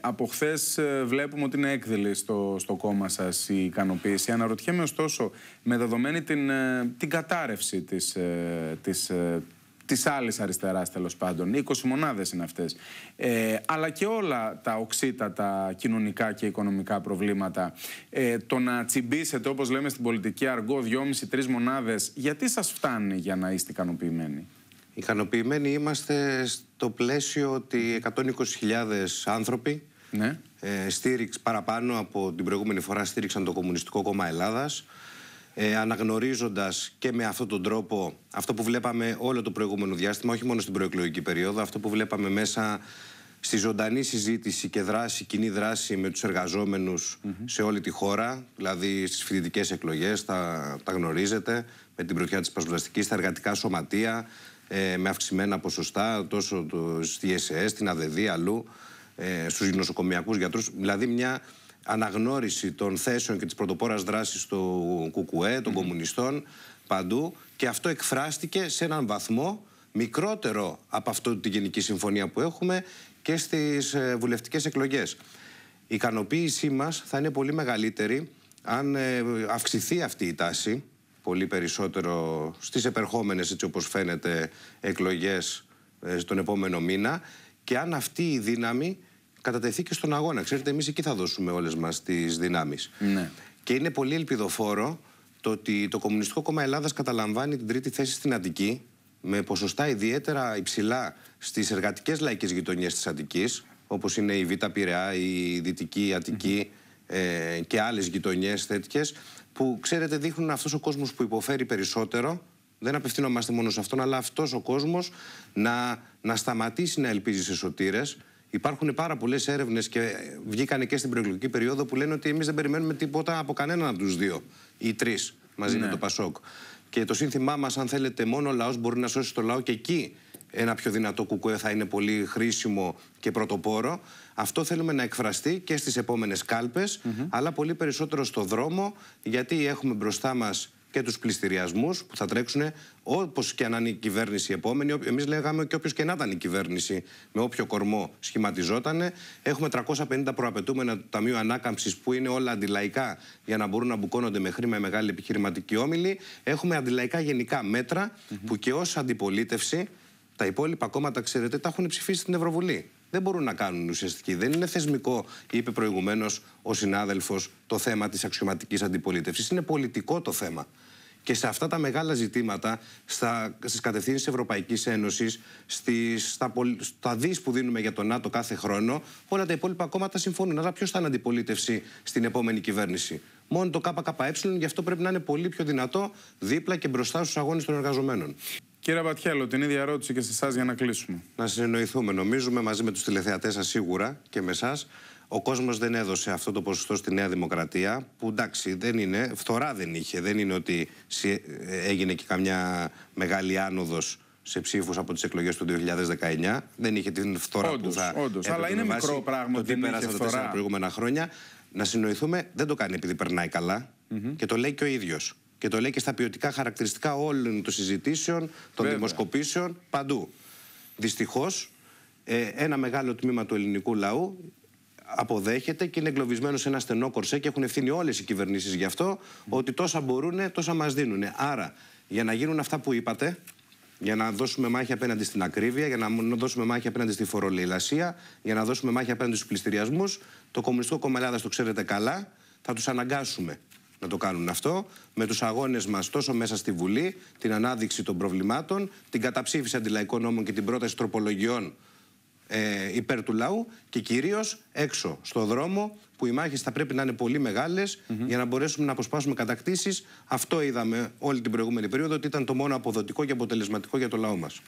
Από χθες ε, βλέπουμε ότι είναι έκδηλη στο, στο κόμμα σας η ικανοποίηση. Αναρωτιέμαι ωστόσο, με δεδομένη την, ε, την κατάρρευση της της, ε, της άλλης αριστεράς, τέλος πάντων, 20 μονάδες είναι αυτές, ε, αλλά και όλα τα οξύτατα κοινωνικά και οικονομικά προβλήματα, ε, το να τσιμπήσετε, όπως λέμε στην πολιτική, αργό 2,5-3 μονάδες, γιατί σας φτάνει για να είστε ικανοποιημένοι. Ικανοποιημένοι είμαστε στο πλαίσιο ότι 120.000 άνθρωποι ναι. ε, παραπάνω από την προηγούμενη φορά στήριξαν το Κομμουνιστικό Κόμμα Ελλάδας ε, αναγνωρίζοντας και με αυτόν τον τρόπο αυτό που βλέπαμε όλο το προηγούμενο διάστημα, όχι μόνο στην προεκλογική περίοδο, αυτό που βλέπαμε μέσα στη ζωντανή συζήτηση και δράση, κοινή δράση με τους εργαζόμενους σε όλη τη χώρα, δηλαδή στις φοιτητικές εκλογές, τα, τα γνωρίζετε, με την πρωτιά της Πασπλαστικής, στα εργατικά σωματεία, ε, με αυξημένα ποσοστά τόσο το, στη την στην ΑΔΔ, αλλού, ε, στους νοσοκομιακούς γιατρούς. Δηλαδή μια αναγνώριση των θέσεων και της πρωτοπόρας δράσης του ΚΚΕ, των mm κομμουνιστών, παντού. Και αυτό εκφράστηκε σε έναν βαθμό μικρότερο από αυτό τη Γενική Συμφωνία που έχουμε και στις ε, βουλευτικές εκλογές. Η ικανοποίησή μας θα είναι πολύ μεγαλύτερη αν ε, αυξηθεί αυτή η τάση πολύ περισσότερο στις επερχόμενες, έτσι όπως φαίνεται, εκλογές ε, στον επόμενο μήνα και αν αυτή η δύναμη κατατεθεί και στον αγώνα. Ξέρετε, εμείς εκεί θα δώσουμε όλες μας τις δυνάμεις. Ναι. Και είναι πολύ ελπιδοφόρο το ότι το Κομμουνιστικό Κόμμα Ελλάδας καταλαμβάνει την τρίτη θέση στην Αττική με ποσοστά ιδιαίτερα υψηλά στις εργατικές λαϊκές γειτονιές της Αττικής όπως είναι η Β' Πειραιά, η Δυτική η Αττική, ε, και άλλες γειτονιές τέτοιες που ξέρετε δείχνουν αυτός ο κόσμος που υποφέρει περισσότερο δεν απευθυνόμαστε μόνο σε αυτόν αλλά αυτός ο κόσμος να, να σταματήσει να ελπίζει σε σωτήρες Υπάρχουν πάρα πολλές έρευνες και βγήκαν και στην προεκλογική περίοδο που λένε ότι εμείς δεν περιμένουμε τίποτα από κανέναν από τους δύο ή τρεις μαζί με ναι. το Πασόκ. Και το σύνθημά μας, αν θέλετε, μόνο ο λαός μπορεί να σώσει το λαό και εκεί ένα πιο δυνατό κουκουέ θα είναι πολύ χρήσιμο και πρωτοπόρο. Αυτό θέλουμε να εκφραστεί και στις επόμενες κάλπες, αλλά πολύ περισσότερο στο δρόμο, γιατί έχουμε μπροστά μας και τους πληστηριασμούς που θα τρέξουν όπως και αν είναι η κυβέρνηση επόμενη. Εμείς λέγαμε και όποιος και να ήταν η κυβέρνηση, με όποιο κορμό σχηματιζόταν Έχουμε 350 προαπαιτούμενα του Ταμείου Ανάκαμψης που είναι όλα αντιλαϊκά για να μπορούν να μπουκώνονται με χρήμα οι μεγάλοι επιχειρηματικοί όμιλοι. Έχουμε αντιλαϊκά γενικά μέτρα που και ως αντιπολίτευση τα υπόλοιπα κόμματα, ξέρετε, τα έχουν ψηφίσει στην Ευρωβουλή. Δεν μπορούν να κάνουν ουσιαστική. Δεν είναι θεσμικό, είπε προηγουμένως ο συνάδελφος, το θέμα της αξιωματικής αντιπολίτευσης. Είναι πολιτικό το θέμα. Και σε αυτά τα μεγάλα ζητήματα, στις κατευθύνσεις Ευρωπαϊκής Ένωσης, στα, στα δις που δίνουμε για τον ΝΑΤΟ κάθε χρόνο, όλα τα υπόλοιπα κόμματα συμφωνούν. Αλλά ποιος θα είναι αντιπολίτευση στην επόμενη κυβέρνηση. Μόνο το ΚΚΕ, γι' αυτό πρέπει να είναι πολύ πιο δυνατό δίπλα και μπροστά στους αγώνες των εργαζομένων. Κύριε Πατιέλο, την ίδια ερώτηση και σε εσάς για να κλείσουμε. Να συνεννοηθούμε. Νομίζουμε μαζί με τους τηλεθεατές σας σίγουρα και με εσάς. Ο κόσμος δεν έδωσε αυτό το ποσοστό στη Νέα Δημοκρατία, που εντάξει δεν είναι, φθορά δεν είχε. Δεν είναι ότι ε, έγινε και καμιά μεγάλη άνοδος σε ψήφους από τις εκλογές του 2019. Δεν είχε την φθορά όντως, που θα. Όντως, αλλά είναι μικρό πράγμα. Το τι πέρασε τα τέσσερα προηγούμενα χρόνια. Να συνοηθούμε, δεν το κάνει επειδή περνάει καλά. Mm -hmm. και το λέει και ο ίδιος. Και το λέει και στα ποιοτικά χαρακτηριστικά όλων των συζητήσεων, των δημοσκοπήσεων, παντού. Δυστυχώς, ε, ένα μεγάλο τμήμα του ελληνικού λαού αποδέχεται και είναι εγκλωβισμένος σε ένα στενό κορσέ και έχουν ευθύνη όλες οι κυβερνήσεις γι' αυτό ότι τόσα μπορούν, τόσα μας δίνουν. Άρα, για να γίνουν αυτά που είπατε, για να δώσουμε μάχη απέναντι στην ακρίβεια, για να δώσουμε μάχη απέναντι στη φορολογία, για να δώσουμε μάχη απέναντι στους πληστηριασμούς, το Κομμουνιστικό Κόμμα Ελλάδας το ξέρετε καλά, θα τους αναγκάσουμε να το κάνουν αυτό. Με τους αγώνες μας τόσο μέσα στη Βουλή, την ανάδειξη των προβλημάτων, την καταψήφιση αντιλαϊκών νόμων και την πρόταση τροπολογιών ε, υπέρ του λαού και κυρίως έξω, στο δρόμο, που οι μάχες θα πρέπει να είναι πολύ μεγάλες για να μπορέσουμε να αποσπάσουμε κατακτήσεις. Αυτό είδαμε όλη την προηγούμενη περίοδο ότι ήταν το μόνο αποδοτικό και αποτελεσματικό για το λαό μας.